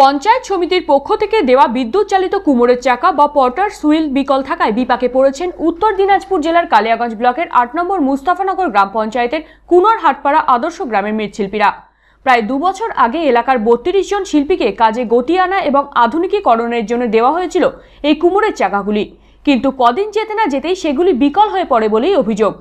পঞ্চায়েত সমিতির পক্ষ থেকে দেওয়া বিদ্যুৎ চালিত কুমোরের চাকা বা পটার সুইল বিকল থাকায় বিপাকে পড়েছেন উত্তর দিনাজপুর জেলার কালিয়াগঞ্জ ব্লকের আট নম্বর মুস্তাফানগর গ্রাম পঞ্চায়েতের কুনর হাটপাড়া আদর্শ গ্রামের মৃৎশিল্পীরা প্রায় দুবছর আগে এলাকার বত্রিশ জন শিল্পীকে কাজে গতি আনা এবং আধুনিকীকরণের জন্য দেওয়া হয়েছিল এই কুমোরের চাকাগুলি কিন্তু কদিন যেতে না যেতেই সেগুলি বিকল হয়ে পড়ে বলেই অভিযোগ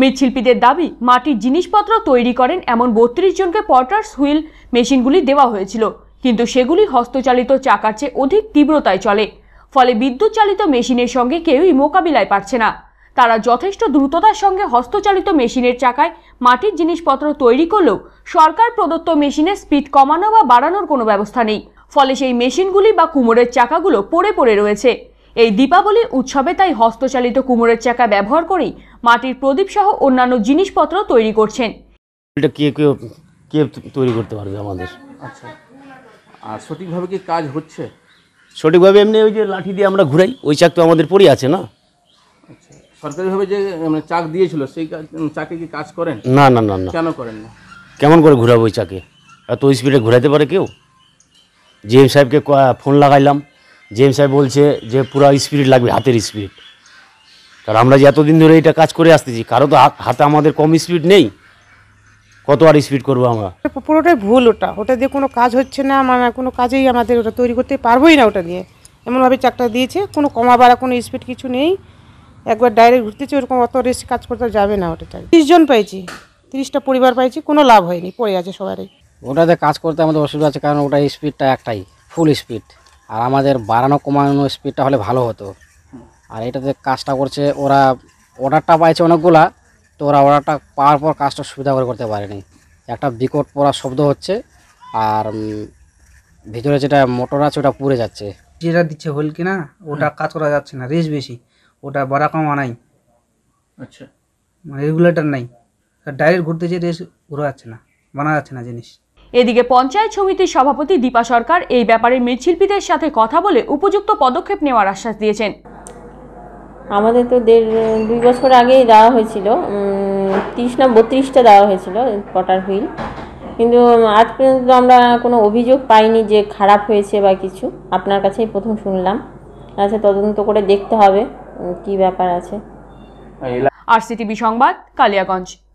মৃৎশিল্পীদের দাবি মাটির জিনিসপত্র তৈরি করেন এমন বত্রিশ জনকে পটার হুইল মেশিনগুলি দেওয়া হয়েছিল কিন্তু সেগুলি হস্তচালিত চাকার চেয়ে অধিক তীব্রতায় চলে ফলে বিদ্যুৎ চালিত মেশিনের সঙ্গে কেউই মোকাবিলায় পারছে না তারা যথেষ্ট দ্রুততার সঙ্গে হস্তচালিত মেশিনের চাকায় মাটির জিনিসপত্র তৈরি করলেও সরকার প্রদত্ত মেশিনে স্পিড কমানো বা বাড়ানোর কোনো ব্যবস্থা নেই ফলে সেই মেশিনগুলি বা কুমোরের চাকাগুলো পড়ে পড়ে রয়েছে এই দীপাবলি উৎসবে তাই হস্তচালিত কুমোরের চাকা ব্যবহার করেই মাটির প্রদীপ সহ অন্যান্য জিনিসপত্র তৈরি করছেন এটা কে কে কে তৈরি করতে পারবে আমাদের আচ্ছা আর সঠিকভাবে কি কাজ হচ্ছে সঠিকভাবে এমনি ওই যে লাঠি দিয়ে আমরা ঘুরাই ওই চাক তো আমাদের পরে আছে না আচ্ছা, সরকারিভাবে যে মানে চাক দিয়েছিল সেই চাকে কি কাজ করেন না না না না কেন করেন না কেমন করে ঘুরাবো ওই চাকে এত স্পিডে ঘুরাতে পারে কেউ জিএম সাহেবকে ফোন লাগাইলাম জিএম সাহেব বলছে যে পুরা স্পিড লাগবে হাতের স্পিড কারণ আমরা যে এতদিন ধরে এটা কাজ করে আসতেছি কারো তো হাতে আমাদের কম স্পিড নেই কত আর স্পিড করবো আমরা পুরোটাই ভুল ওটা ওটা দিয়ে কোনো কাজ হচ্ছে না মানে কোনো কাজেই আমাদের ওটা তৈরি করতে পারবোই না ওটা দিয়ে এমনভাবে চাকটা দিয়েছে কোনো কমা বাড়া কোনো স্পিড কিছু নেই একবার ডাইরেক্ট ঘুরতেছি ওরকম অত রেস্ট কাজ করতে যাবে না ওটা চাকরি জন পাইছি তিরিশটা পরিবার পাইছি কোনো লাভ হয়নি পড়ে আছে সবারই ওটাতে কাজ করতে আমাদের অসুবিধা আছে কারণ ওটা স্পিডটা একটাই ফুল স্পিড আর আমাদের বাড়ানো কমানো স্পিডটা হলে ভালো হতো আর এটাতে কাজটা করছে ওরা অর্ডারটা পাইছে অনেকগুলা তো ওরা অর্ডারটা পাওয়ার পর কাজটা সুবিধা করে করতে পারেনি একটা বিকট পড়ার শব্দ হচ্ছে আর ভিতরে যেটা মোটর আছে ওটা পুড়ে যাচ্ছে যেটা দিচ্ছে হোল কিনা ওটা কাজ করা যাচ্ছে না রেস বেশি ওটা বড়া কমা নাই আচ্ছা মানে রেগুলেটর নাই ডাইরেক্ট ঘুরতে যে রেস ঘুরে যাচ্ছে না বানা যাচ্ছে না জিনিস এদিকে পঞ্চায়েত সমিতির সভাপতি দীপা সরকার এই ব্যাপারে মৃৎশিল্পীদের সাথে কথা বলে উপযুক্ত পদক্ষেপ নেওয়ার আশ্বাস দিয়েছেন আমাদের তো দেড় দুই বছর আগেই দেওয়া হয়েছিল তিরিশ না বত্রিশটা দেওয়া হয়েছিল পটার হুইল কিন্তু আজ পর্যন্ত আমরা কোনো অভিযোগ পাইনি যে খারাপ হয়েছে বা কিছু আপনার কাছেই প্রথম শুনলাম আচ্ছা তদন্ত করে দেখতে হবে কি ব্যাপার আছে আর সিটিভি সংবাদ কালিয়াগঞ্জ